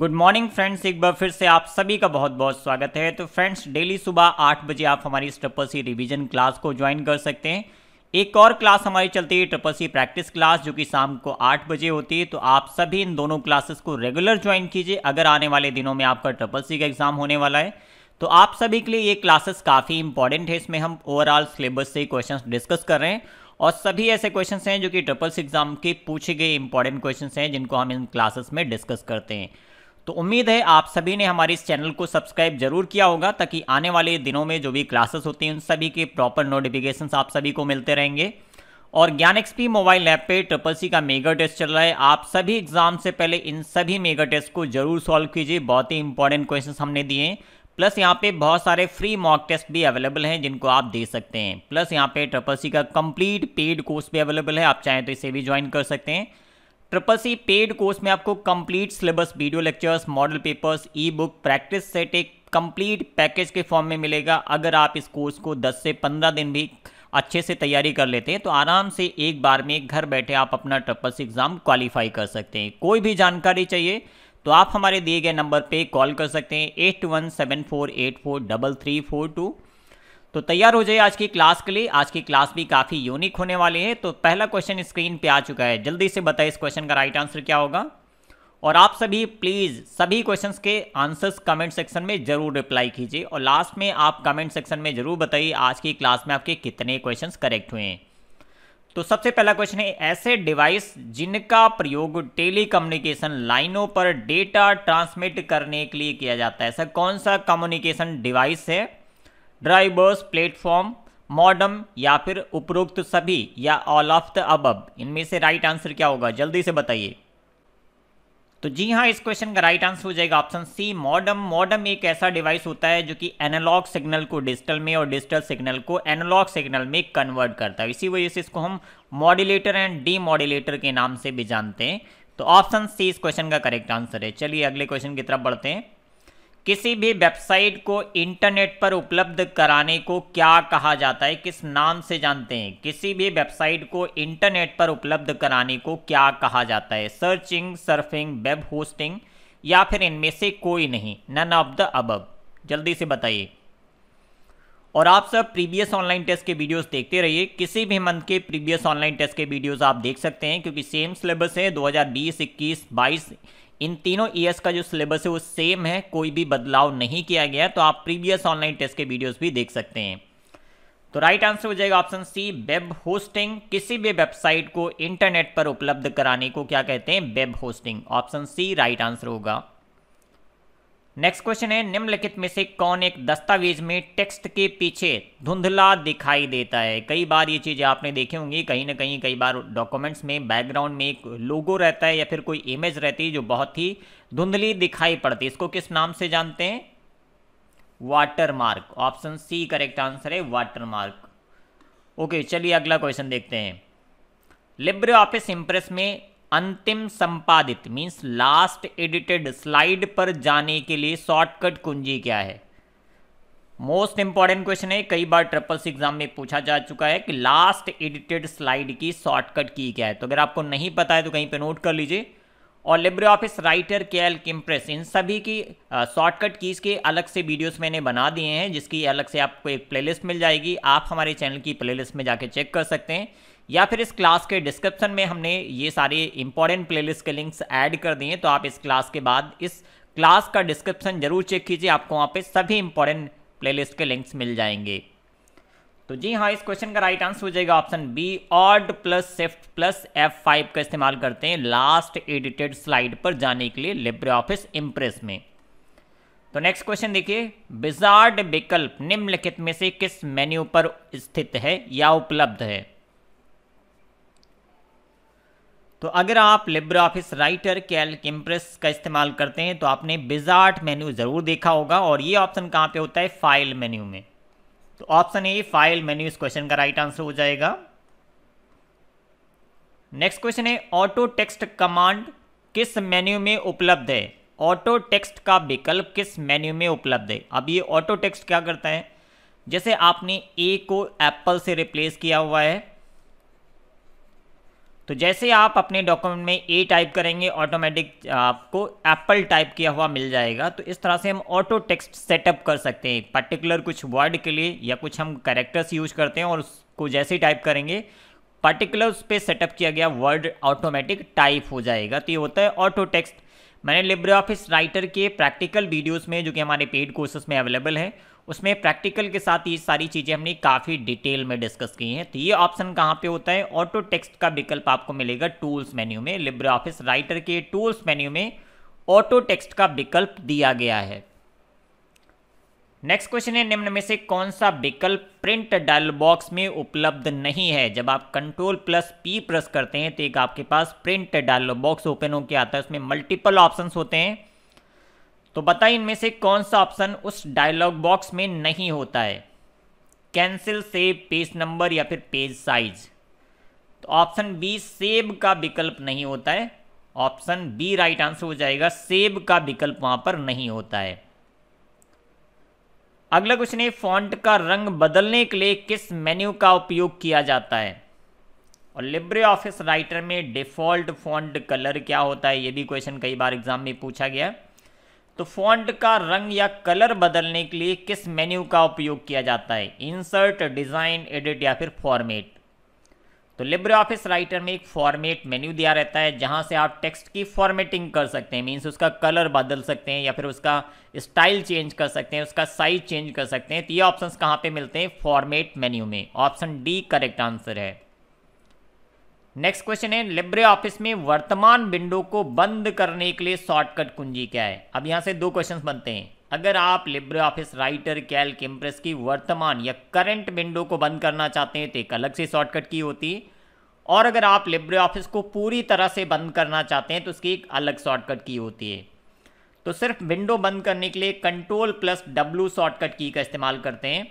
good morning friends एक बार फिर से आप सभी का बहुत बहुत स्वागत है तो फ्रेंड्स डेली सुबह आठ बजे आप हमारी ट्रिपल सी रिविजन क्लास को ज्वाइन कर सकते हैं एक और क्लास हमारी चलती है ट्रिपल सी प्रैक्टिस क्लास जो कि शाम को आठ बजे होती है तो आप सभी इन दोनों क्लासेस को रेगुलर ज्वाइन कीजिए अगर आने वाले दिनों में आपका ट्रिपल सी का एग्ज़ाम होने वाला है तो आप सभी के लिए ये क्लासेस काफ़ी इंपॉर्टेंट है इसमें हम ओवरऑल सिलेबस से क्वेश्चन डिस्कस कर रहे हैं और सभी ऐसे क्वेश्चन हैं जो कि ट्रिपल सी एग्ज़ाम के पूछे गए इंपॉर्टेंट क्वेश्चन हैं जिनको हम इन क्लासेस में डिस्कस करते हैं तो उम्मीद है आप सभी ने हमारे इस चैनल को सब्सक्राइब जरूर किया होगा ताकि आने वाले दिनों में जो भी क्लासेस होती हैं उन सभी के प्रॉपर नोटिफिकेशन आप सभी को मिलते रहेंगे और ज्ञान एक्सपी मोबाइल ऐप पे ट्रिपल सी का मेगा टेस्ट चल रहा है आप सभी एग्जाम से पहले इन सभी मेगा टेस्ट को जरूर सॉल्व कीजिए बहुत ही इंपॉर्टेंट क्वेश्चन हमने दिए प्लस यहाँ पे बहुत सारे फ्री मॉक टेस्ट भी अवेलेबल हैं जिनको आप दे सकते हैं प्लस यहाँ पे ट्रिपल सी का कंप्लीट पेड कोर्स भी अवेलेबल है आप चाहें तो इसे भी ज्वाइन कर सकते हैं ट्रिपल सी पेड कोर्स में आपको complete syllabus video lectures model papers e book practice set एक कंप्लीट पैकेज के फॉर्म में मिलेगा अगर आप इस कोर्स को 10 से 15 दिन भी अच्छे से तैयारी कर लेते हैं तो आराम से एक बार में घर बैठे आप अपना ट्रिपल सी एग्ज़ाम क्वालिफाई कर सकते हैं कोई भी जानकारी चाहिए तो आप हमारे दिए गए नंबर पर कॉल कर सकते हैं eight one seven four eight four double three four two तो तैयार हो जाइए आज की क्लास के लिए आज की क्लास भी काफ़ी यूनिक होने वाली है तो पहला क्वेश्चन स्क्रीन पे आ चुका है जल्दी से बताए इस क्वेश्चन का राइट आंसर क्या होगा और आप सभी प्लीज़ सभी क्वेश्चंस के आंसर्स कमेंट सेक्शन में ज़रूर रिप्लाई कीजिए और लास्ट में आप कमेंट सेक्शन में ज़रूर बताइए आज की क्लास में आपके कितने क्वेश्चन करेक्ट हुए हैं तो सबसे पहला क्वेश्चन है ऐसे डिवाइस जिनका प्रयोग कम्युनिकेशन लाइनों पर डेटा ट्रांसमिट करने के लिए किया जाता है ऐसा कौन सा कम्युनिकेशन डिवाइस है ड्राइवर्स प्लेटफॉर्म मॉडम या फिर उपरोक्त सभी या ऑल ऑफ द अबब इनमें से राइट आंसर क्या होगा जल्दी से बताइए तो जी हाँ इस क्वेश्चन का राइट आंसर हो जाएगा ऑप्शन सी मॉडम मॉडम एक ऐसा डिवाइस होता है जो कि एनालॉग सिग्नल को डिजिटल में और डिजिटल सिग्नल को एनालॉग सिग्नल में कन्वर्ट करता है इसी वजह से इसको हम मॉड्यूलेटर एंड डी मॉड्यूलेटर के नाम से भी जानते हैं तो ऑप्शन सी इस क्वेश्चन का करेक्ट आंसर है चलिए अगले क्वेश्चन की तरफ बढ़ते हैं किसी भी वेबसाइट को इंटरनेट पर उपलब्ध कराने को क्या कहा जाता है किस नाम से जानते हैं किसी भी वेबसाइट को इंटरनेट पर उपलब्ध कराने को क्या कहा जाता है सर्चिंग सर्फिंग वेब होस्टिंग या फिर इनमें से कोई नहीं नन ऑफ द अबब जल्दी से बताइए और आप सब प्रीवियस ऑनलाइन टेस्ट के वीडियोस देखते रहिए किसी भी मंथ के प्रीवियस ऑनलाइन टेस्ट के वीडियोस आप देख सकते हैं क्योंकि सेम सिलेबस है 2020, 21, 22 इन तीनों ईयर्स का जो सिलेबस है वो सेम है कोई भी बदलाव नहीं किया गया तो आप प्रीवियस ऑनलाइन टेस्ट के वीडियोस भी देख सकते हैं तो राइट आंसर हो जाएगा ऑप्शन सी वेब होस्टिंग किसी भी वेबसाइट को इंटरनेट पर उपलब्ध कराने को क्या कहते हैं web hosting option C right answer होगा नेक्स्ट क्वेश्चन है निम्नलिखित में से कौन एक दस्तावेज में टेक्स्ट के पीछे धुंधला दिखाई देता है कई बार ये चीज़ें आपने देखी होंगी कहीं ना कहीं कई बार डॉक्यूमेंट्स में बैकग्राउंड में एक लोगो रहता है या फिर कोई इमेज रहती है जो बहुत ही धुंधली दिखाई पड़ती है इसको किस नाम से जानते हैं watermark option C correct answer है वाटरमार्क ओके चलिए अगला क्वेश्चन देखते हैं लिब्रे ऑफिस इंप्रेस में अंतिम संपादित मीन्स लास्ट एडिटेड स्लाइड पर जाने के लिए शॉर्टकट कुंजी क्या है मोस्ट इंपॉर्टेंट क्वेश्चन है कई बार ट्रिपल सी एग्जाम में पूछा जा चुका है कि लास्ट एडिटेड स्लाइड की शॉर्टकट की क्या है तो अगर आपको नहीं पता है तो कहीं पर नोट कर लीजिए और लिब्रे ऑफिस राइटर एल किम्प्रेस इन सभी की शॉर्टकट कीज़ के अलग से वीडियोस मैंने बना दिए हैं जिसकी अलग से आपको एक प्लेलिस्ट मिल जाएगी आप हमारे चैनल की प्लेलिस्ट में जाके चेक कर सकते हैं या फिर इस क्लास के डिस्क्रिप्शन में हमने ये सारे इंपॉर्टेंट प्लेलिस्ट के लिंक्स ऐड कर दिए तो आप इस क्लास के बाद इस क्लास का डिस्क्रिप्शन जरूर चेक कीजिए आपको वहाँ पे सभी इंपॉर्टेंट प्लेलिस्ट के लिंक्स मिल जाएंगे तो जी हाँ इस क्वेश्चन का राइट आंसर हो जाएगा option B or plus shift plus F five का इस्तेमाल करते हैं लास्ट एडिटेड स्लाइड पर जाने के लिए लिब्रे ऑफिस इम्प्रेस में तो नेक्स्ट क्वेश्चन देखिए बिजार्ड विकल्प निम्नलिखित में से किस मेन्यू पर स्थित है या उपलब्ध है तो अगर आप Libre Office Writer Calc Impress का इस्तेमाल करते हैं तो आपने बिजार्ट मेन्यू ज़रूर देखा होगा और ये ऑप्शन कहाँ पे होता है फाइल मेन्यू में तो ऑप्शन ए फाइल मेन्यू इस क्वेश्चन का राइट आंसर हो जाएगा नेक्स्ट क्वेश्चन है ऑटो टेक्स्ट कमांड किस मेन्यू में उपलब्ध है ऑटो टेक्स्ट का विकल्प किस मेन्यू में उपलब्ध है अब ये ऑटो टेक्स्ट क्या करता है जैसे आपने ए को एप्पल से रिप्लेस किया हुआ है तो जैसे आप अपने डॉक्यूमेंट में ए टाइप करेंगे ऑटोमेटिक आपको एप्पल टाइप किया हुआ मिल जाएगा तो इस तरह से हम ऑटो टेक्स्ट सेटअप कर सकते हैं पर्टिकुलर कुछ वर्ड के लिए या कुछ हम करेक्टर्स यूज करते हैं और उसको जैसे टाइप करेंगे पर्टिकुलर उस पर सेटअप किया गया वर्ड ऑटोमेटिक टाइप हो जाएगा तो ये होता है ऑटो टेक्स्ट मैंने लिब्रे ऑफिस राइटर के प्रैक्टिकल वीडियोज़ में जो कि हमारे पेड कोर्सेस में अवेलेबल है उसमें प्रैक्टिकल के साथ ये सारी चीज़ें हमने काफ़ी डिटेल में डिस्कस की हैं तो ये ऑप्शन कहाँ पे होता है ऑटो टेक्स्ट का विकल्प आपको मिलेगा टूल्स मेन्यू में लिब्रे ऑफिस राइटर के टूल्स मेन्यू में ऑटो टेक्स्ट का विकल्प दिया गया है नेक्स्ट क्वेश्चन है निम्न में से कौन सा विकल्प प्रिंट डायल बॉक्स में उपलब्ध नहीं है जब आप कंट्रोल प्लस पी प्रेस करते हैं तो एक आपके पास प्रिंट डायल बॉक्स ओपन होकर आता है उसमें मल्टीपल ऑप्शंस होते हैं तो बताइए इनमें से कौन सा ऑप्शन उस डायलॉग बॉक्स में नहीं होता है कैंसिल सेव पेज नंबर या फिर पेज साइज तो ऑप्शन बी सेव का विकल्प नहीं होता है ऑप्शन बी राइट आंसर हो जाएगा सेव का विकल्प वहां पर नहीं होता है अगला क्वेश्चन है फॉन्ट का रंग बदलने के लिए किस मेन्यू का उपयोग किया जाता है और लिब्रे ऑफिस राइटर में डिफॉल्ट फॉन्ट कलर क्या होता है यह भी क्वेश्चन कई बार एग्जाम में पूछा गया है तो फॉन्ट का रंग या कलर बदलने के लिए किस मेन्यू का उपयोग किया जाता है इंसर्ट डिज़ाइन एडिट या फिर फॉर्मेट तो लिब्रे ऑफिस राइटर में एक फॉर्मेट मेन्यू दिया रहता है जहां से आप टेक्स्ट की फॉर्मेटिंग कर सकते हैं मीन्स उसका कलर बदल सकते हैं या फिर उसका स्टाइल चेंज कर सकते हैं उसका साइज चेंज कर सकते हैं तो ये ऑप्शंस कहाँ पे मिलते हैं फॉर्मेट मेन्यू में ऑप्शन डी करेक्ट आंसर है नेक्स्ट क्वेश्चन है लिब्रे ऑफिस में वर्तमान विंडो को बंद करने के लिए शॉर्टकट कुंजी क्या है अब यहाँ से दो क्वेश्चन बनते हैं अगर आप Libre Office Writer Calc Impress की वर्तमान या करंट विंडो को बंद करना चाहते हैं तो एक अलग से शॉर्टकट की होती है और अगर आप लिब्रे ऑफिस को पूरी तरह से बंद करना चाहते हैं तो उसकी एक अलग शॉर्टकट की होती है तो सिर्फ विंडो बंद करने के लिए control plus W shortcut key का इस्तेमाल करते हैं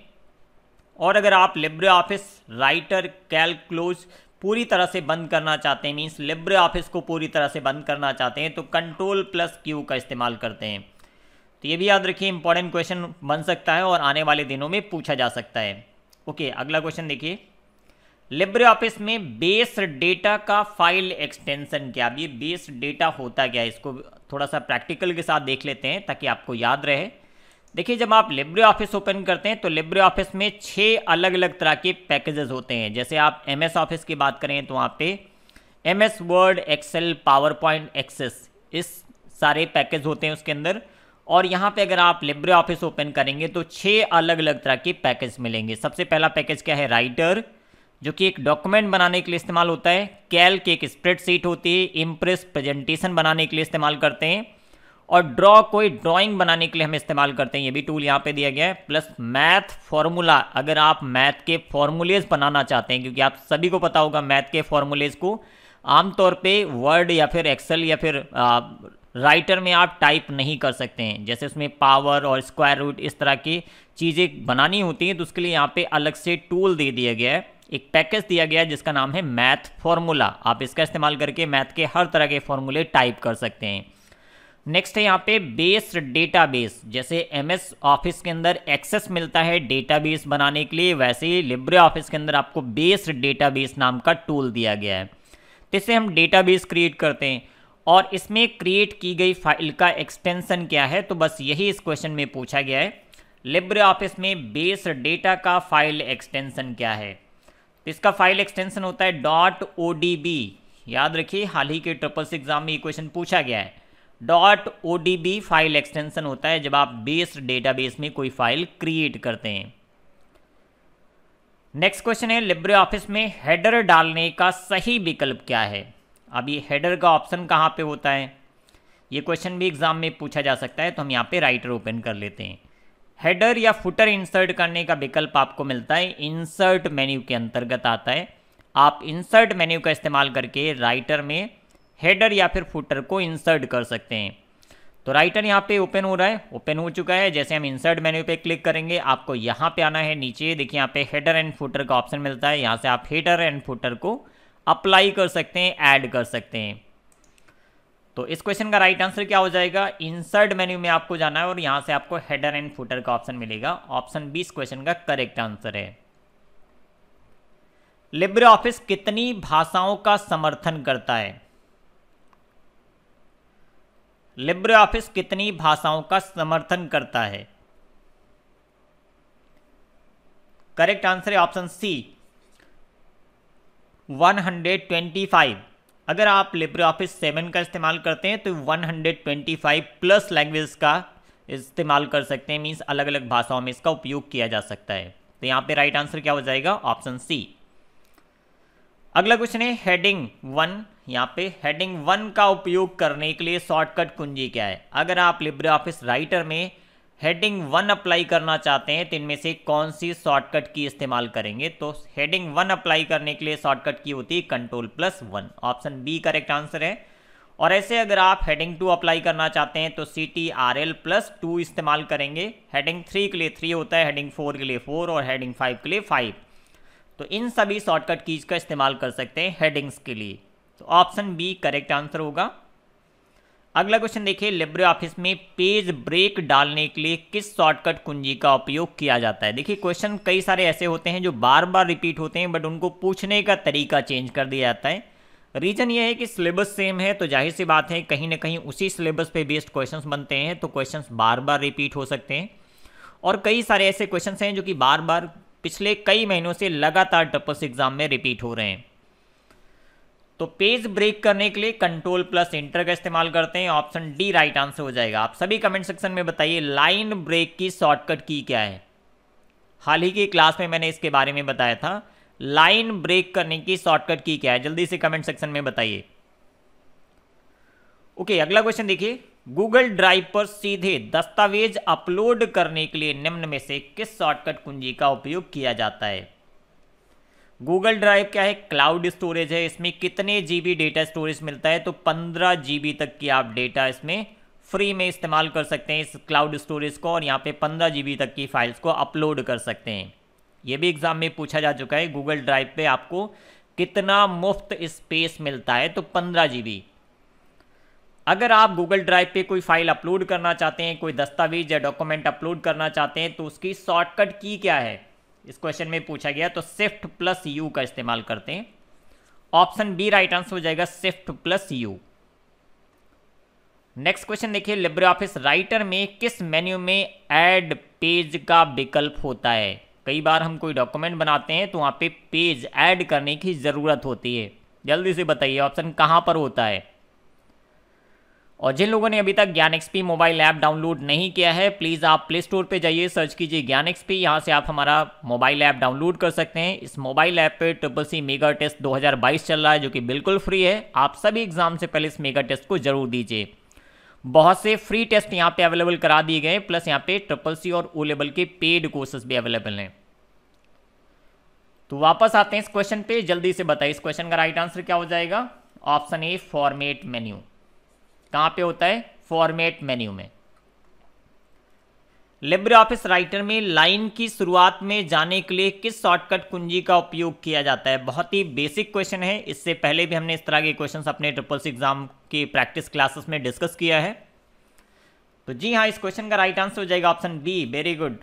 और अगर आप Libre Office Writer Calc close पूरी तरह से बंद करना चाहते हैं मीन्स लिब्रे ऑफिस को पूरी तरह से बंद करना चाहते हैं तो कंट्रोल प्लस क्यू का इस्तेमाल करते हैं तो ये भी याद रखिए इंपॉर्टेंट क्वेश्चन बन सकता है और आने वाले दिनों में पूछा जा सकता है ओके अगला क्वेश्चन देखिए लिब्रे ऑफिस में बेस डेटा का फाइल एक्सटेंशन क्या अभी ये बेस डेटा होता क्या है इसको थोड़ा सा प्रैक्टिकल के साथ देख लेते हैं ताकि आपको याद रहे देखिए जब आप लिब्रे ऑफिस ओपन करते हैं तो लिब्रे ऑफिस में छः अलग अलग तरह के पैकेजेस होते हैं जैसे आप एम एस ऑफिस की बात करें तो वहाँ पे M S Word Excel PowerPoint Access इस सारे पैकेज होते हैं उसके अंदर और यहाँ पे अगर आप लिब्रे ऑफिस ओपन करेंगे तो छः अलग अलग तरह के पैकेज मिलेंगे सबसे पहला पैकेज क्या है राइटर जो कि एक डॉक्यूमेंट बनाने के लिए इस्तेमाल होता है कैल्क एक स्प्रेडशीट होती है इम्प्रेस प्रेजेंटेशन बनाने के लिए इस्तेमाल करते हैं और ड्रॉ कोई ड्राइंग बनाने के लिए हम इस्तेमाल करते हैं ये भी टूल यहाँ पे दिया गया है प्लस मैथ फॉर्मूला अगर आप मैथ के फॉर्मूलेज बनाना चाहते हैं क्योंकि आप सभी को पता होगा मैथ के फॉर्मूलेज को आमतौर पे वर्ड या फिर एक्सेल या फिर आ, राइटर में आप टाइप नहीं कर सकते हैं जैसे उसमें पावर और स्क्वायर रूट इस तरह की चीज़ें बनानी होती हैं तो उसके लिए यहाँ पर अलग से टूल दे दिया गया है एक पैकेज दिया गया है जिसका नाम है मैथ फॉर्मूला आप इसका इस्तेमाल करके मैथ के हर तरह के फॉर्मूले टाइप कर सकते हैं नेक्स्ट है यहाँ पे बेस डेटाबेस जैसे एमएस ऑफिस के अंदर एक्सेस मिलता है डेटाबेस बनाने के लिए वैसे ही लिब्रे ऑफिस के अंदर आपको बेस डेटाबेस नाम का टूल दिया गया है तो इसे हम डेटाबेस क्रिएट करते हैं और इसमें क्रिएट की गई फाइल का एक्सटेंसन क्या है तो बस यही इस क्वेश्चन में पूछा गया है लिब्रे ऑफिस में बेस डेटा का फाइल एक्सटेंसन क्या है तो इसका फाइल एक्सटेंसन होता है डॉट ओ याद रखिए हाल ही के ट्रिपल्स एग्जाम में ये क्वेश्चन पूछा गया है डॉट ओ फाइल एक्सटेंशन होता है जब आप बेस्ड डेटाबेस में कोई फाइल क्रिएट करते हैं नेक्स्ट क्वेश्चन है लिब्रे ऑफिस में हेडर डालने का सही विकल्प क्या है अब ये हेडर का ऑप्शन कहाँ पे होता है ये क्वेश्चन भी एग्जाम में पूछा जा सकता है तो हम यहाँ पे राइटर ओपन कर लेते हैं हेडर या फुटर इंसर्ट करने का विकल्प आपको मिलता है इंसर्ट मेन्यू के अंतर्गत आता है आप इंसर्ट मेन्यू का इस्तेमाल करके राइटर में हेडर या फिर फुटर को इंसर्ट कर सकते हैं तो राइटर यहाँ पे ओपन हो रहा है ओपन हो चुका है जैसे हम इंसर्ट मेन्यू पे क्लिक करेंगे आपको यहाँ पे आना है नीचे देखिए यहाँ पे हेडर एंड फुटर का ऑप्शन मिलता है यहाँ से आप हेडर एंड फुटर को अप्लाई कर सकते हैं ऐड कर सकते हैं तो इस क्वेश्चन का राइट आंसर क्या हो जाएगा इंसर्ट मेन्यू में आपको जाना है और यहाँ से आपको हेडर एंड फुटर का ऑप्शन मिलेगा ऑप्शन बी इस क्वेश्चन का करेक्ट आंसर है लिब्रे ऑफिस कितनी भाषाओं का समर्थन करता है लिब्रे ऑफिस कितनी भाषाओं का समर्थन करता है करेक्ट आंसर है ऑप्शन सी 125 अगर आप लिब्रे ऑफिस सेवन का इस्तेमाल करते हैं तो 125 प्लस लैंग्वेज का इस्तेमाल कर सकते हैं मीन्स अलग अलग भाषाओं में इसका उपयोग किया जा सकता है तो यहां पे राइट आंसर क्या हो जाएगा ऑप्शन सी अगला क्वेश्चन है हेडिंग वन यहाँ पे हेडिंग वन का उपयोग करने के लिए शॉर्टकट कुंजी क्या है अगर आप लिब्रे ऑफिस राइटर में हेडिंग वन अप्लाई करना चाहते हैं तो इनमें से कौन सी शॉर्टकट की इस्तेमाल करेंगे तो हेडिंग वन अप्लाई करने के लिए शॉर्टकट की होती है control plus one option B correct answer है और ऐसे अगर आप हेडिंग टू अप्लाई करना चाहते हैं तो C T R L plus two इस्तेमाल करेंगे हेडिंग थ्री के लिए थ्री होता है हेडिंग फोर के लिए फोर और हेडिंग फाइव के लिए फाइव तो इन सभी शॉर्टकट कीज का इस्तेमाल कर सकते हैं हेडिंग्स के लिए तो ऑप्शन बी करेक्ट आंसर होगा अगला क्वेश्चन देखिए लिब्रे ऑफिस में पेज ब्रेक डालने के लिए किस शॉर्टकट कुंजी का उपयोग किया जाता है देखिए क्वेश्चन कई सारे ऐसे होते हैं जो बार बार रिपीट होते हैं बट उनको पूछने का तरीका चेंज कर दिया जाता है रीज़न ये है कि सिलेबस सेम है तो जाहिर सी बात है कहीं ना कहीं उसी सिलेबस पे बेस्ड क्वेश्चन बनते हैं तो क्वेश्चन बार बार रिपीट हो सकते हैं और कई सारे ऐसे क्वेश्चन हैं जो कि बार बार पिछले कई महीनों से लगातार टपस एग्ज़ाम में रिपीट हो रहे हैं तो पेज ब्रेक करने के लिए कंट्रोल प्लस इंटर का इस्तेमाल करते हैं ऑप्शन डी राइट आंसर हो जाएगा आप सभी कमेंट सेक्शन में बताइए लाइन ब्रेक की शॉर्टकट की क्या है हाल ही की क्लास में मैंने इसके बारे में बताया था लाइन ब्रेक करने की शॉर्टकट की क्या है जल्दी से कमेंट सेक्शन में बताइए ओके अगला क्वेश्चन देखिए गूगल ड्राइव पर सीधे दस्तावेज अपलोड करने के लिए निम्न में से किस शॉर्टकट कुंजी का उपयोग किया जाता है गूगल ड्राइव क्या है क्लाउड स्टोरेज है इसमें कितने जीबी डेटा स्टोरेज मिलता है तो पंद्रह जीबी तक की आप डेटा इसमें फ्री में इस्तेमाल कर सकते हैं इस क्लाउड स्टोरेज को और यहाँ पे पंद्रह जीबी तक की फाइल्स को अपलोड कर सकते हैं ये भी एग्ज़ाम में पूछा जा चुका है गूगल ड्राइव पे आपको कितना मुफ्त स्पेस मिलता है तो पंद्रह जी अगर आप गूगल ड्राइव पे कोई फाइल अपलोड करना चाहते हैं कोई दस्तावेज या डॉक्यूमेंट अपलोड करना चाहते हैं तो उसकी शॉर्टकट की क्या है इस क्वेश्चन में पूछा गया तो शिफ्ट प्लस यू का इस्तेमाल करते हैं ऑप्शन बी राइट आंसर हो जाएगा shift plus U next question देखिए लिब्रे ऑफिस राइटर में किस मेन्यू में ऐड पेज का विकल्प होता है कई बार हम कोई डॉक्यूमेंट बनाते हैं तो वहां पे पेज ऐड करने की ज़रूरत होती है जल्दी से बताइए ऑप्शन कहां पर होता है और जिन लोगों ने अभी तक ज्ञान एक्सपी मोबाइल ऐप डाउनलोड नहीं किया है प्लीज़ आप प्ले स्टोर पर जाइए सर्च कीजिए ज्ञान एक्सपी यहाँ से आप हमारा मोबाइल ऐप डाउनलोड कर सकते हैं इस मोबाइल ऐप पे ट्रिपल सी मेगा टेस्ट 2022 चल रहा है जो कि बिल्कुल फ्री है आप सभी एग्जाम से पहले इस मेगा टेस्ट को जरूर दीजिए बहुत से फ्री टेस्ट यहाँ पे अवेलेबल करा दिए गए प्लस यहाँ पे ट्रिपल सी और ओ लेवल के पेड कोर्सेज भी अवेलेबल हैं तो वापस आते हैं इस क्वेश्चन पे जल्दी से बताइए इस क्वेश्चन का राइट आंसर क्या हो जाएगा ऑप्शन ए फॉर्मेट मेन्यू कहां पे होता है फॉर्मेट मेन्यू में लिब्रे ऑफिस राइटर में लाइन की शुरुआत में जाने के लिए किस शॉर्टकट कुंजी का उपयोग किया जाता है बहुत ही बेसिक क्वेश्चन है इससे पहले भी हमने इस तरह के क्वेश्चंस अपने ट्रिपल सी एग्जाम के प्रैक्टिस क्लासेस में डिस्कस किया है तो जी हाँ इस क्वेश्चन का राइट आंसर हो जाएगा ऑप्शन बी वेरी गुड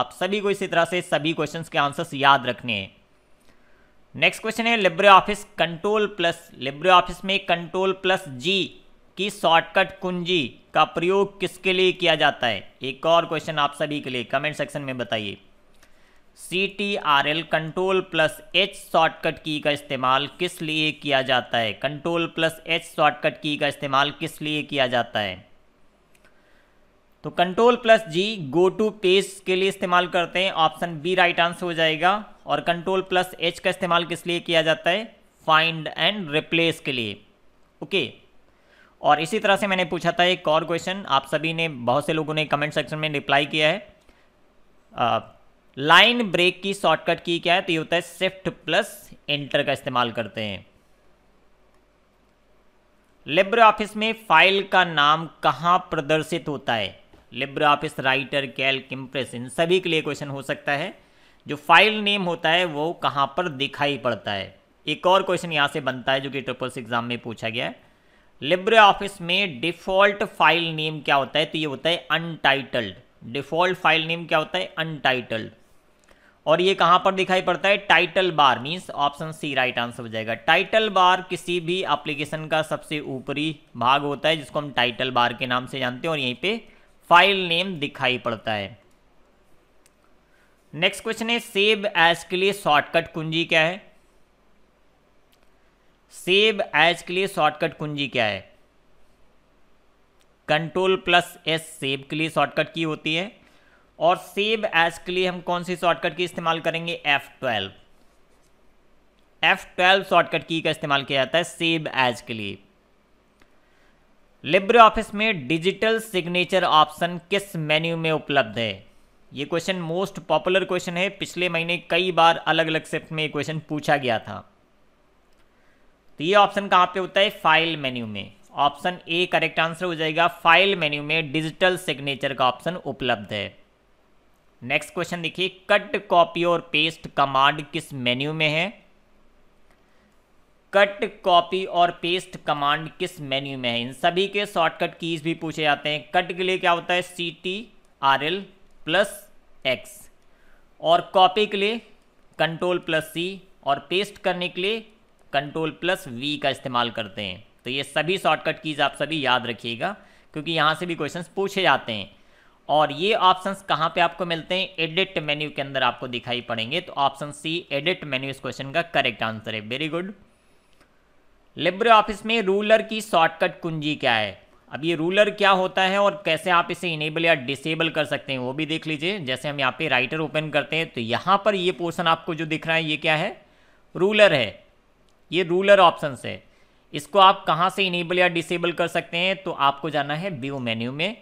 आप सभी को इसी तरह से सभी क्वेश्चन के आंसर्स याद रखने हैं नेक्स्ट क्वेश्चन है Libre Office control plus Libre Office में कंट्रोल प्लस जी की शॉर्टकट कुंजी का प्रयोग किसके लिए किया जाता है एक और क्वेश्चन आप सभी के लिए कमेंट सेक्शन में बताइए C T R L control plus H shortcut key का इस्तेमाल किस लिए किया जाता है control plus H shortcut key का इस्तेमाल किस लिए किया जाता है तो control plus G go to page के लिए इस्तेमाल करते हैं ऑप्शन बी राइट आंसर हो जाएगा और कंट्रोल प्लस एच का इस्तेमाल किस लिए किया जाता है फाइंड एंड रिप्लेस के लिए ओके और इसी तरह से मैंने पूछा था एक और क्वेश्चन आप सभी ने बहुत से लोगों ने कमेंट सेक्शन में रिप्लाई किया है लाइन ब्रेक की शॉर्टकट की क्या है तो ये होता है शिफ्ट प्लस एंटर का इस्तेमाल करते हैं लिब्रे ऑफिस में फाइल का नाम कहाँ प्रदर्शित होता है Libre Office Writer Calc Impress इन सभी के लिए क्वेश्चन हो सकता है जो फाइल नेम होता है वो कहाँ पर दिखाई पड़ता है एक और क्वेश्चन यहाँ से बनता है जो कि ट्रिपल सिक्स एग्जाम में पूछा गया है लिब्रे ऑफिस में डिफ़ॉल्ट फाइल नेम क्या होता है तो ये होता है अनटाइटल्ड डिफ़ॉल्ट फाइल नेम क्या होता है अनटाइटल्ड और ये कहाँ पर दिखाई पड़ता है title bar means option C right answer हो जाएगा टाइटल बार किसी भी एप्लीकेशन का सबसे ऊपरी भाग होता है जिसको हम टाइटल बार के नाम से जानते हैं और यहीं पे फाइल नेम दिखाई पड़ता है नेक्स्ट क्वेश्चन है सेव एज के लिए शॉर्टकट कुंजी क्या है सेव एज के लिए शॉर्टकट कुंजी क्या है कंट्रोल प्लस एस सेव के लिए शॉर्टकट की होती है और सेव एज के लिए हम कौन सी शॉर्टकट की इस्तेमाल करेंगे F twelve F twelve shortcut key का इस्तेमाल किया जाता है सेव एज के लिए लिब्रे ऑफिस में डिजिटल सिग्नेचर ऑप्शन किस मेन्यू में उपलब्ध है ये क्वेश्चन मोस्ट पॉपुलर क्वेश्चन है पिछले महीने कई बार अलग अलग शिफ्ट में ये क्वेश्चन पूछा गया था तो ये ऑप्शन कहाँ पे होता है फाइल मेन्यू में ऑप्शन ए करेक्ट आंसर हो जाएगा फाइल मेन्यू में डिजिटल सिग्नेचर का ऑप्शन उपलब्ध है नेक्स्ट क्वेश्चन देखिए कट कॉपी और पेस्ट कमांड किस मेन्यू में है कट कॉपी और पेस्ट कमांड किस मेन्यू में है इन सभी के शॉर्टकट कीज भी पूछे जाते हैं कट के लिए क्या होता है C T R L plus X और कॉपी के लिए कंट्रोल प्लस सी और पेस्ट करने के लिए कंट्रोल प्लस वी का इस्तेमाल करते हैं तो ये सभी शॉर्टकट कीज़ आप सभी याद रखिएगा क्योंकि यहाँ से भी क्वेश्चंस पूछे जाते हैं और ये ऑप्शंस कहाँ पे आपको मिलते हैं एडिट मेन्यू के अंदर आपको दिखाई पड़ेंगे तो ऑप्शन सी एडिट मेन्यू इस क्वेश्चन का करेक्ट आंसर है वेरी गुड लिब्रे ऑफिस में रूलर की शॉर्टकट कुंजी क्या है अब ये रूलर क्या होता है और कैसे आप इसे इनेबल या डिसेबल कर सकते हैं वो भी देख लीजिए जैसे हम यहाँ पे राइटर ओपन करते हैं तो यहाँ पर ये पोर्सन आपको जो दिख रहा है ये क्या है रूलर है ये रूलर ऑप्शन है इसको आप कहाँ से इनेबल या डिसेबल कर सकते हैं तो आपको जाना है व्यू मेन्यू में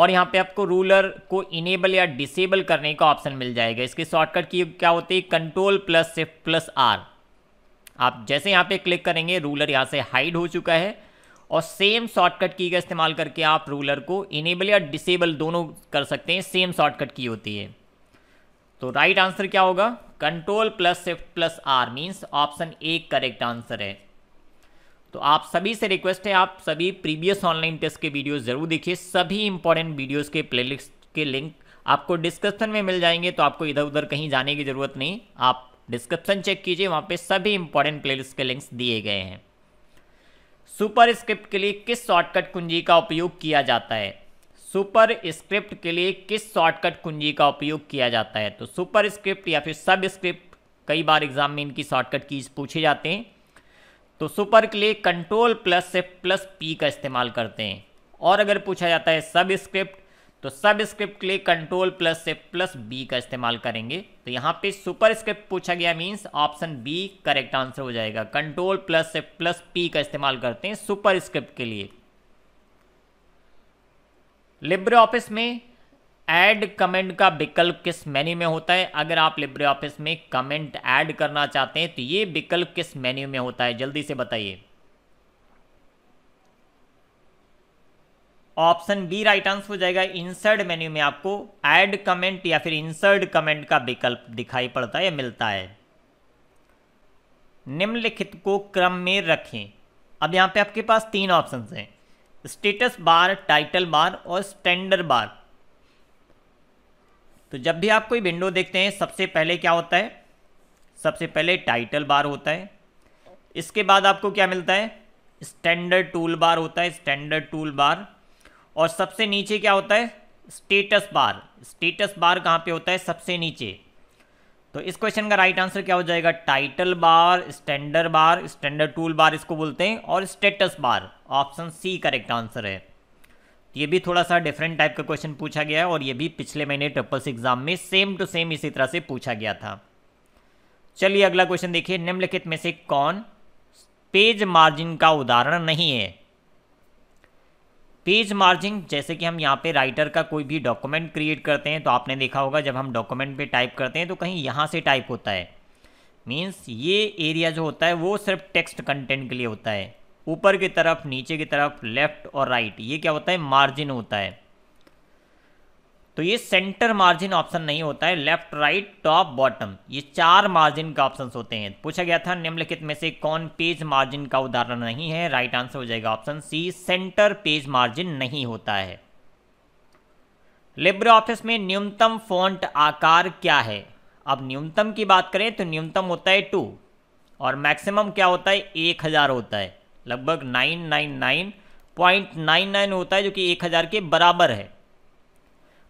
और यहाँ पे आपको रूलर को इनेबल या डिसेबल करने का ऑप्शन मिल जाएगा इसके शॉर्टकट की क्या होती है कंट्रोल प्लस से प्लस आर आप जैसे यहाँ पे क्लिक करेंगे रूलर यहाँ से हाइड हो चुका है और सेम शॉर्टकट की का इस्तेमाल करके आप रूलर को इनेबल या डिसेबल दोनों कर सकते हैं सेम शॉर्टकट की होती है तो राइट आंसर क्या होगा control plus shift plus R means option A correct answer है तो आप सभी से रिक्वेस्ट है आप सभी प्रीवियस ऑनलाइन टेस्ट के वीडियो ज़रूर देखिए सभी इंपॉर्टेंट वीडियोज के प्लेलिस्ट के लिंक आपको डिस्क्रिप्शन में मिल जाएंगे तो आपको इधर उधर कहीं जाने की ज़रूरत नहीं आप डिस्क्रिप्शन चेक कीजिए वहाँ पे सभी इंपॉर्टेंट प्लेलिस्ट के लिंक्स दिए गए हैं सुपर स्क्रिप्ट के लिए किस शॉर्टकट कुंजी का उपयोग किया जाता है सुपर स्क्रिप्ट के लिए किस शॉर्टकट कुंजी का उपयोग किया जाता है तो सुपर स्क्रिप्ट या फिर सब स्क्रिप्ट कई बार एग्जाम में इनकी शॉर्टकट कीज पूछे जाते हैं तो सुपर के लिए कंट्रोल प्लस से प्लस पी का इस्तेमाल करते हैं और अगर पूछा जाता है सब स्क्रिप्ट तो सब स्क्रिप्ट के लिए कंट्रोल प्लस से प्लस बी का इस्तेमाल करेंगे तो यहाँ पे सुपर स्क्रिप्ट पूछा गया means option B correct answer हो जाएगा कंट्रोल प्लस से प्लस पी का इस्तेमाल करते हैं सुपर स्क्रिप्ट के लिए लिब्रे ऑफिस में ऐड कमेंट का विकल्प किस मेन्यू में होता है अगर आप लिब्रे ऑफिस में कमेंट ऐड करना चाहते हैं तो ये विकल्प किस मेन्यू में होता है जल्दी से बताइए ऑप्शन बी राइट आंसर हो जाएगा इंसर्ट मेन्यू में आपको ऐड कमेंट या फिर इंसर्ट कमेंट का विकल्प दिखाई पड़ता है मिलता है निम्नलिखित को क्रम में रखें अब यहाँ पे आपके पास तीन ऑप्शन हैं स्टेटस बार टाइटल बार और स्टैंडर्ड बार तो जब भी आप कोई विंडो देखते हैं सबसे पहले क्या होता है सबसे पहले टाइटल बार होता है इसके बाद आपको क्या मिलता है स्टैंडर्ड टूल बार होता है स्टैंडर्ड टूल बार और सबसे नीचे क्या होता है स्टेटस बार स्टेटस बार कहाँ पे होता है सबसे नीचे तो इस क्वेश्चन का राइट आंसर क्या हो जाएगा title bar standard bar standard tool bar इसको बोलते हैं और status bar option C correct answer है तो ये भी थोड़ा सा डिफरेंट टाइप का क्वेश्चन पूछा गया है और ये भी पिछले महीने ट्रिपल्स एग्जाम में सेम टू सेम इसी तरह से पूछा गया था चलिए अगला क्वेश्चन देखिए निम्नलिखित में से कौन पेज मार्जिन का उदाहरण नहीं है पेज मार्जिंग जैसे कि हम यहाँ पे राइटर का कोई भी डॉक्यूमेंट क्रिएट करते हैं तो आपने देखा होगा जब हम डॉक्यूमेंट पे टाइप करते हैं तो कहीं यहाँ से टाइप होता है मीन्स ये एरिया जो होता है वो सिर्फ टेक्स्ट कंटेंट के लिए होता है ऊपर की तरफ नीचे की तरफ लेफ्ट और राइट ये क्या होता है मार्जिन होता है तो ये सेंटर मार्जिन ऑप्शन नहीं होता है लेफ्ट राइट टॉप बॉटम ये चार मार्जिन का ऑप्शन होते हैं पूछा गया था निम्नलिखित में से कौन पेज मार्जिन का उदाहरण नहीं है राइट आंसर हो जाएगा option C center page margin नहीं होता है लिब्र ऑफिस में न्यूनतम फॉन्ट आकार क्या है अब न्यूनतम की बात करें तो न्यूनतम होता है टू और मैक्सिमम क्या होता है एक हज़ार होता है लगभग nine nine nine point nine nine होता है जो कि एक हज़ार के बराबर है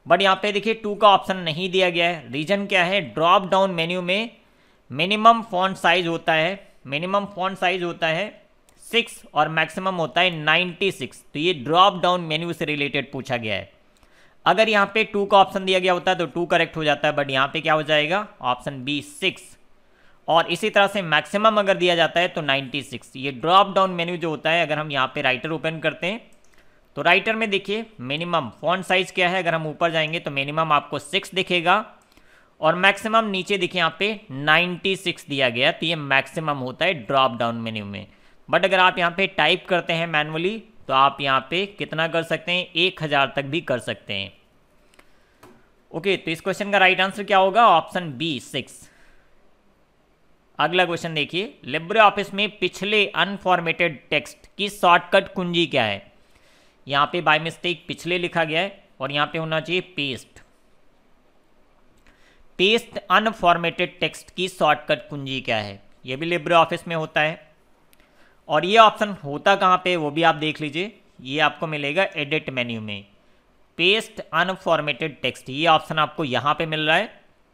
बट यहाँ पे देखिए टू का ऑप्शन नहीं दिया गया है रीजन क्या है ड्रॉप डाउन मेन्यू में मिनिमम फॉन्ट साइज होता है मिनिमम फॉन्ट साइज होता है सिक्स और मैक्सिमम होता है नाइन्टी सिक्स तो ये ड्रॉप डाउन मेन्यू से रिलेटेड पूछा गया है अगर यहाँ पे टू का ऑप्शन दिया गया होता है तो टू करेक्ट हो जाता है बट यहाँ पे क्या हो जाएगा ऑप्शन बी सिक्स और इसी तरह से मैक्सिमम अगर दिया जाता है तो नाइन्टी सिक्स ये ड्रॉप डाउन मेन्यू जो होता है अगर हम यहाँ पे राइटर ओपन करते हैं तो राइटर में देखिए मिनिमम फॉन्ट साइज क्या है अगर हम ऊपर जाएंगे तो मिनिमम आपको सिक्स दिखेगा और मैक्सिमम नीचे देखिए यहाँ पे 96 दिया गया तो ये मैक्सिमम होता है ड्रॉप डाउन मेन्यू में बट अगर आप यहाँ पे टाइप करते हैं मैनुअली तो आप यहाँ पे कितना कर सकते हैं एक हज़ार तक भी कर सकते हैं ओके तो इस क्वेश्चन का राइट आंसर क्या होगा ऑप्शन बी सिक्स अगला क्वेश्चन देखिए लिब्रे ऑफिस में पिछले अनफॉर्मेटेड टेक्स्ट की शॉर्टकट कुंजी क्या है यहाँ पे बाय मिस्टेक पिछले लिखा गया है और यहाँ पे होना चाहिए पेस्ट पेस्ट अनफॉर्मेटेड टेक्स्ट की शॉर्टकट कुंजी क्या है ये भी लिब्रे ऑफिस में होता है और ये ऑप्शन होता कहाँ पे वो भी आप देख लीजिए ये आपको मिलेगा एडिट मेन्यू में पेस्ट अनफॉर्मेटेड टेक्स्ट ये ऑप्शन आपको यहाँ पे मिल रहा है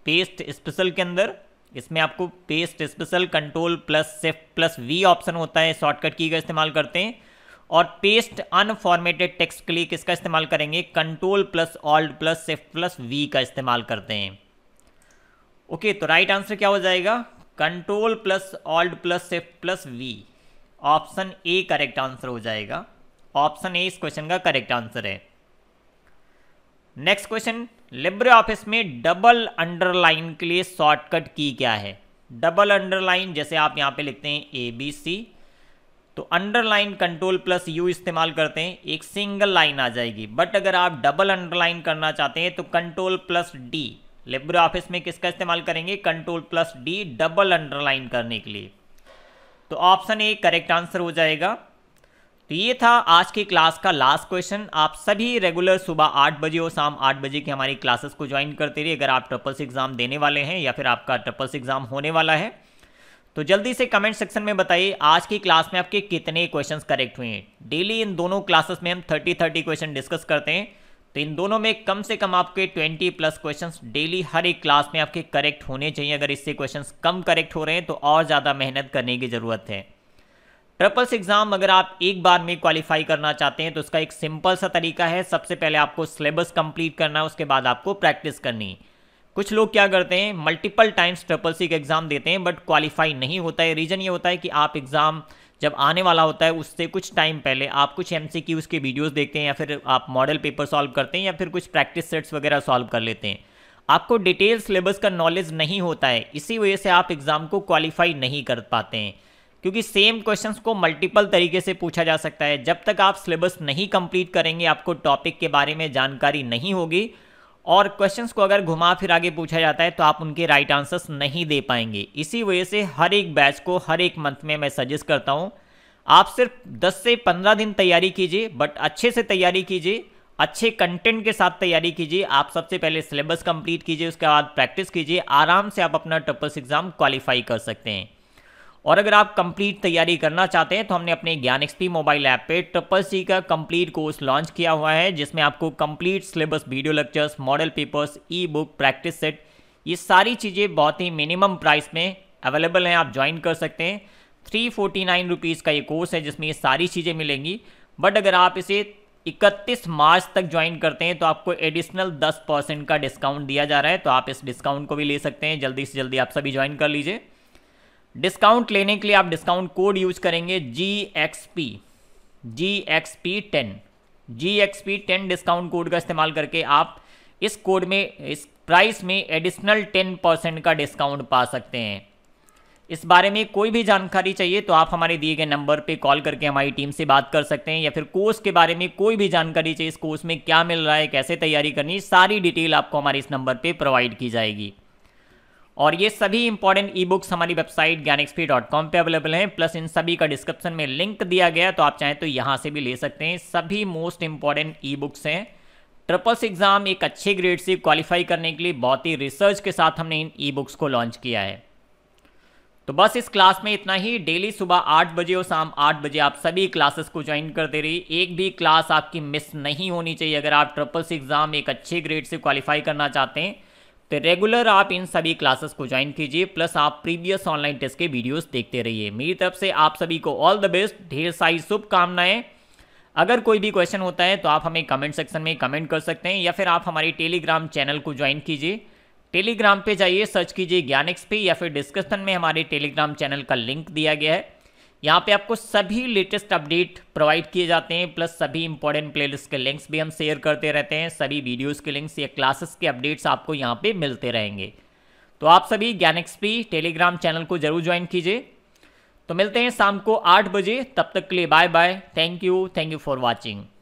पेस्ट स्पेशल के अंदर इसमें आपको paste special control plus shift plus V option होता है शॉर्टकट की का इस्तेमाल करते हैं और पेस्ट अनफॉर्मेटेड टेक्स्ट के लिए किसका इस्तेमाल करेंगे control plus alt plus shift plus V का इस्तेमाल करते हैं ओके तो राइट आंसर क्या हो जाएगा control plus alt plus shift plus V option A correct answer हो जाएगा ऑप्शन ए इस क्वेश्चन का करेक्ट आंसर है नेक्स्ट क्वेश्चन लिब्रे ऑफिस में डबल अंडरलाइन के लिए शॉर्टकट की क्या है डबल अंडरलाइन जैसे आप यहां पे लिखते हैं ए बी सी तो अंडरलाइन कंट्रोल प्लस यू इस्तेमाल करते हैं एक सिंगल लाइन आ जाएगी बट अगर आप डबल अंडरलाइन करना चाहते हैं तो control plus D Libre Office में किसका इस्तेमाल करेंगे control plus D double underline करने के लिए तो ऑप्शन ए करेक्ट आंसर हो जाएगा तो ये था आज की क्लास का लास्ट क्वेश्चन आप सभी रेगुलर सुबह आठ बजे और शाम आठ बजे की हमारी क्लासेस को ज्वाइन करते रहिए अगर आप ट्रपल्स एग्जाम देने वाले हैं या फिर आपका ट्रपल्स एग्जाम होने वाला है तो जल्दी से कमेंट सेक्शन में बताइए आज की क्लास में आपके कितने क्वेश्चंस करेक्ट हुए हैं डेली इन दोनों क्लासेस में हम 30 30 क्वेश्चन डिस्कस करते हैं तो इन दोनों में कम से कम आपके 20 प्लस क्वेश्चंस डेली हर एक क्लास में आपके करेक्ट होने चाहिए अगर इससे क्वेश्चंस कम करेक्ट हो रहे हैं तो और ज़्यादा मेहनत करने की ज़रूरत है ट्रिपल्स एग्ज़ाम अगर आप एक बार में क्वालिफाई करना चाहते हैं तो उसका एक सिंपल सा तरीका है सबसे पहले आपको सिलेबस कंप्लीट करना है उसके बाद आपको प्रैक्टिस करनी है कुछ लोग क्या करते हैं मल्टीपल टाइम्स ट्रिपल सी का एग्ज़ाम देते हैं बट क्वालिफाई नहीं होता है रीज़न ये होता है कि आप एग्ज़ाम जब आने वाला होता है उससे कुछ टाइम पहले आप कुछ एम सी क्यूज़ के वीडियोज़ देखते हैं या फिर आप मॉडल पेपर सॉल्व करते हैं या फिर कुछ प्रैक्टिस सेट्स वगैरह सॉल्व कर लेते हैं आपको डिटेल सिलेबस का नॉलेज नहीं होता है इसी वजह से आप एग्ज़ाम को क्वालिफाई नहीं कर पाते हैं क्योंकि सेम क्वेश्चन को मल्टीपल तरीके से पूछा जा सकता है जब तक आप सिलेबस नहीं कंप्लीट करेंगे आपको टॉपिक के बारे में जानकारी नहीं होगी और क्वेश्चंस को अगर घुमा फिर आगे पूछा जाता है तो आप उनके राइट आंसर्स नहीं दे पाएंगे इसी वजह से हर एक बैच को हर एक मंथ में मैं सजेस्ट करता हूँ आप सिर्फ 10 से 15 दिन तैयारी कीजिए बट अच्छे से तैयारी कीजिए अच्छे कंटेंट के साथ तैयारी कीजिए आप सबसे पहले सिलेबस कंप्लीट कीजिए उसके बाद प्रैक्टिस कीजिए आराम से आप अपना टप्पस एग्ज़ाम क्वालिफाई कर सकते हैं और अगर आप कंप्लीट तैयारी करना चाहते हैं तो हमने अपने ज्ञान एक्सपी मोबाइल ऐप पे ट्रिपल सी का कंप्लीट कोर्स लॉन्च किया हुआ है जिसमें आपको complete syllabus video lectures model papers e book practice set ये सारी चीज़ें बहुत ही मिनिमम प्राइस में अवेलेबल हैं आप ज्वाइन कर सकते हैं थ्री फोर्टी नाइन रुपीज़ का ये कोर्स है जिसमें ये सारी चीज़ें मिलेंगी बट अगर आप इसे इकतीस मार्च तक ज्वाइन करते हैं तो आपको एडिशनल दस परसेंट का डिस्काउंट दिया जा रहा है तो आप इस डिस्काउंट को भी ले सकते हैं जल्दी से जल्दी आप सभी ज्वाइन कर लीजिए डिस्काउंट लेने के लिए आप डिस्काउंट कोड यूज करेंगे G X P G X P ten G X P ten discount code का इस्तेमाल करके आप इस कोड में इस प्राइस में एडिशनल टेन परसेंट का डिस्काउंट पा सकते हैं इस बारे में कोई भी जानकारी चाहिए तो आप हमारे दिए गए नंबर पे कॉल करके हमारी टीम से बात कर सकते हैं या फिर कोर्स के बारे में कोई भी जानकारी चाहिए इस कोर्स में क्या मिल रहा है कैसे तैयारी करनी सारी डिटेल आपको हमारे इस नंबर पे प्रोवाइड की जाएगी और ये सभी इंपॉर्टेंट ई बुक्स हमारी वेबसाइट ज्ञानिक्सपी डॉट कॉम पर अवेलेबल हैं प्लस इन सभी का डिस्क्रिप्शन में लिंक दिया गया तो आप चाहें तो यहाँ से भी ले सकते हैं सभी मोस्ट इंपॉर्टेंट ई बुक्स हैं ट्रिपल्स एग्जाम एक अच्छे ग्रेड से क्वालिफाई करने के लिए बहुत ही रिसर्च के साथ हमने इन ई बुक्स को लॉन्च किया है तो बस इस क्लास में इतना ही डेली सुबह आठ बजे और शाम आठ बजे आप सभी क्लासेस को ज्वाइन करते रहिए एक भी क्लास आपकी मिस नहीं होनी चाहिए अगर आप ट्रिपल्स एग्जाम एक अच्छे ग्रेड से क्वालिफाई करना चाहते हैं तो रेगुलर आप इन सभी क्लासेस को ज्वाइन कीजिए प्लस आप प्रीवियस ऑनलाइन टेस्ट के वीडियोस देखते रहिए मेरी तरफ से आप सभी को ऑल द बेस्ट ढेर सारी शुभकामनाएं अगर कोई भी क्वेश्चन होता है तो आप हमें कमेंट सेक्शन में कमेंट कर सकते हैं या फिर आप हमारे टेलीग्राम चैनल को ज्वाइन कीजिए टेलीग्राम पे जाइए सर्च कीजिए ज्ञानिक्स पे या फिर डिस्क्रिप्शन में हमारे टेलीग्राम चैनल का लिंक दिया गया है यहाँ पे आपको सभी लेटेस्ट अपडेट प्रोवाइड किए जाते हैं प्लस सभी इंपॉर्टेंट प्लेलिस्ट के लिंक्स भी हम शेयर करते रहते हैं सभी वीडियोस के लिंक्स या क्लासेस के अपडेट्स आपको यहाँ पे मिलते रहेंगे तो आप सभी ज्ञान एक्सपी टेलीग्राम चैनल को जरूर ज्वाइन कीजिए तो मिलते हैं शाम को आठ बजे तब तक के लिए bye bye thank you thank you for watching